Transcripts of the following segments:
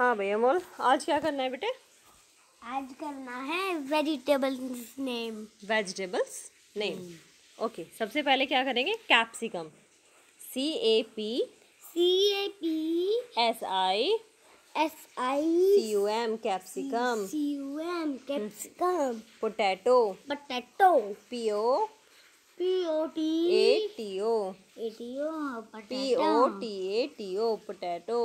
हाँ भैया अमोल आज क्या करना है बेटे आज करना है vegetables name vegetables name okay सबसे पहले क्या करेंगे capsicum C A P C A P S I S I C U M capsicum C U M capsicum potato potato P O P O T A T O A T O P O T A T O potato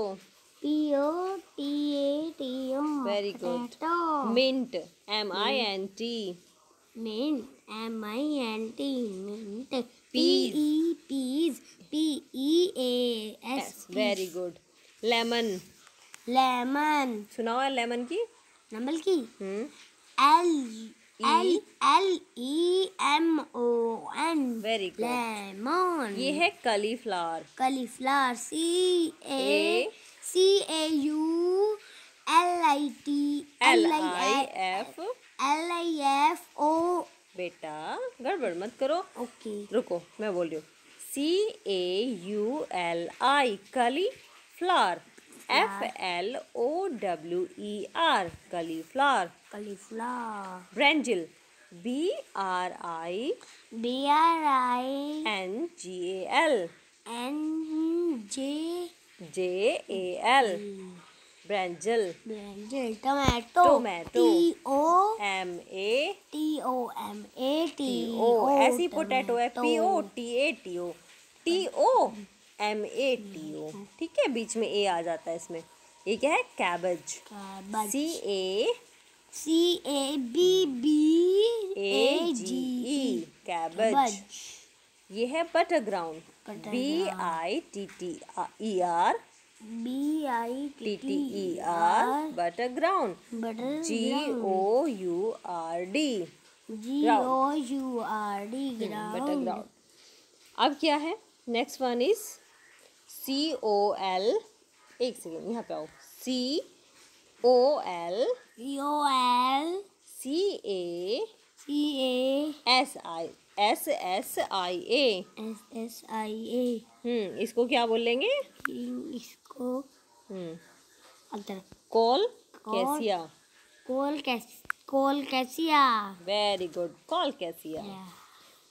P O T A T O. Very good. Potato. Mint. M I N T. Mint. M I N T. Mint. P E P S. P E A S. Very good. Lemon. Lemon. सुना हुआ lemon की नंबल की L L E M O N. Very good. Lemon. ये है cauliflower cauliflower C A C A U L I T L I F L I F O बेटा गड़बड़ मत करो ओके रुको मैं बोल रही हूँ सी ए you L I cauliflower F L O W E R cauliflower cauliflower brinjal B R I B R I N G A L J A L brinjal brinjal tomato tomato T O M A T O M A T O ऐसी potato है P O T A T O T O M A T O ठीक है बीच में ए आ जाता है इसमें ये क्या है cabbage C A C A B B A G E cabbage ये है bitter gourd B I T T E R B I T T E R bitter gourd bitter G O U R D G O U R D bitter gourd अब क्या है next one is C O L एक second यहाँ पे आओ C O L O L C A C A S I S S I A S S I A इसको क्या बोलेंगे इसको हम्म। Colocasia colocasia colocasia very good colocasia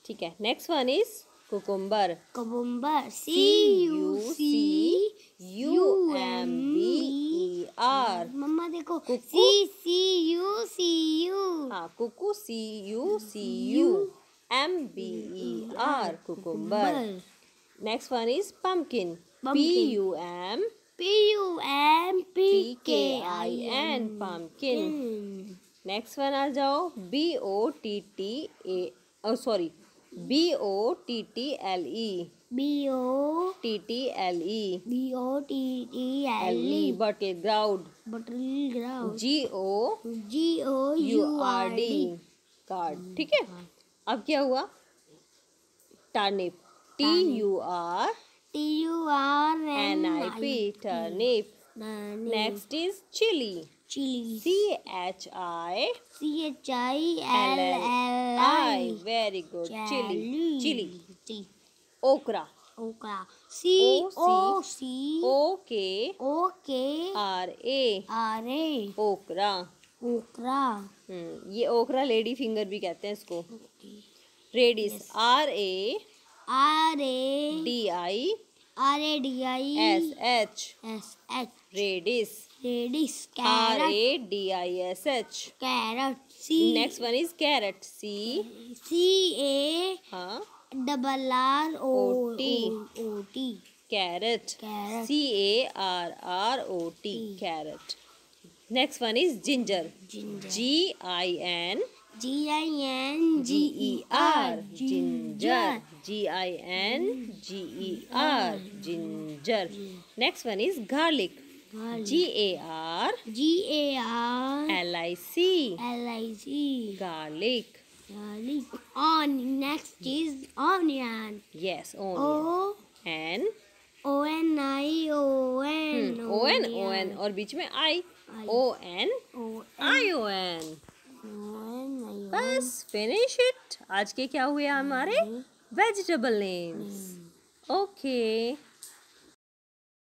ठीक है next one is cucumber cucumber C U C U M B R मम्मा देखो C C हाँ कुकु C U C U M B E R cucumber next one is pumpkin P U M P U M P K I N pumpkin next one आ जाओ B O T T A sorry B O T T L E B O T T L E B O T T L E bottle gourd bottle gourd G O G O U R D gourd ठीक है हाँ. अब क्या हुआ turnip T U R T U R N I P turnip next is chilli chilli C H I C H I L L I very good chilli chilli okra okra सी ओ सी ओ के ओ के are A R ए ओकरा ओकरा हम्म, ये ओकरा lady finger भी कहते हैं इसको radish R A R A D I R A D I S H S H radish radish R A D I S H carrot C next one is carrot C C A हाँ double R O T O T carrot C A R R O T carrot next one is ginger G I N G I N G E R ginger G I N G E R ginger next one is garlic G A R G A R L I C L I C garlic Charlie. On. Next is onion. Yes, onion. O N. O N I O N. Hmm. O N O N और बीच में I. O N I O N. बस finish it. आज के क्या हुए हमारे vegetable names okay